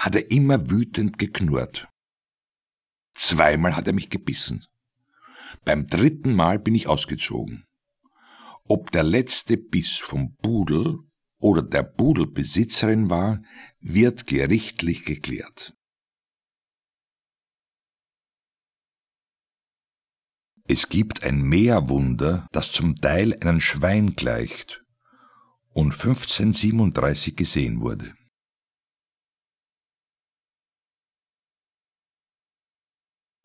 hat er immer wütend geknurrt. Zweimal hat er mich gebissen. Beim dritten Mal bin ich ausgezogen. Ob der letzte Biss vom Budel oder der Budelbesitzerin war, wird gerichtlich geklärt. Es gibt ein Meerwunder, das zum Teil einem Schwein gleicht und 1537 gesehen wurde.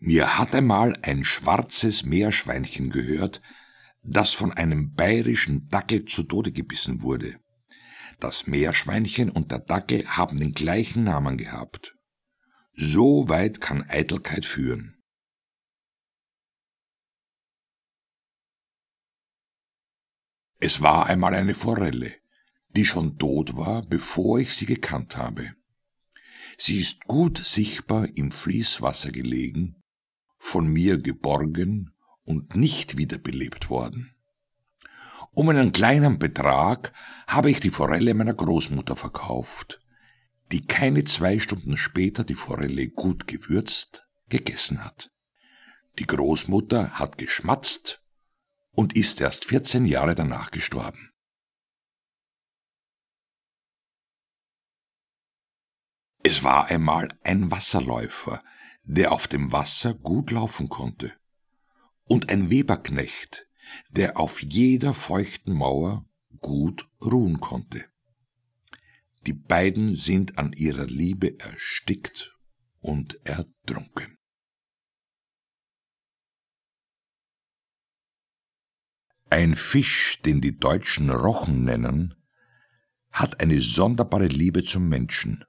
Mir hat einmal ein schwarzes Meerschweinchen gehört, das von einem bayerischen Dackel zu Tode gebissen wurde. Das Meerschweinchen und der Dackel haben den gleichen Namen gehabt. So weit kann Eitelkeit führen. Es war einmal eine Forelle, die schon tot war, bevor ich sie gekannt habe. Sie ist gut sichtbar im Fließwasser gelegen, von mir geborgen und nicht wiederbelebt worden. Um einen kleinen Betrag habe ich die Forelle meiner Großmutter verkauft, die keine zwei Stunden später die Forelle gut gewürzt gegessen hat. Die Großmutter hat geschmatzt und ist erst 14 Jahre danach gestorben. Es war einmal ein Wasserläufer, der auf dem Wasser gut laufen konnte, und ein Weberknecht, der auf jeder feuchten Mauer gut ruhen konnte. Die beiden sind an ihrer Liebe erstickt und ertrunken. Ein Fisch, den die Deutschen Rochen nennen, hat eine sonderbare Liebe zum Menschen.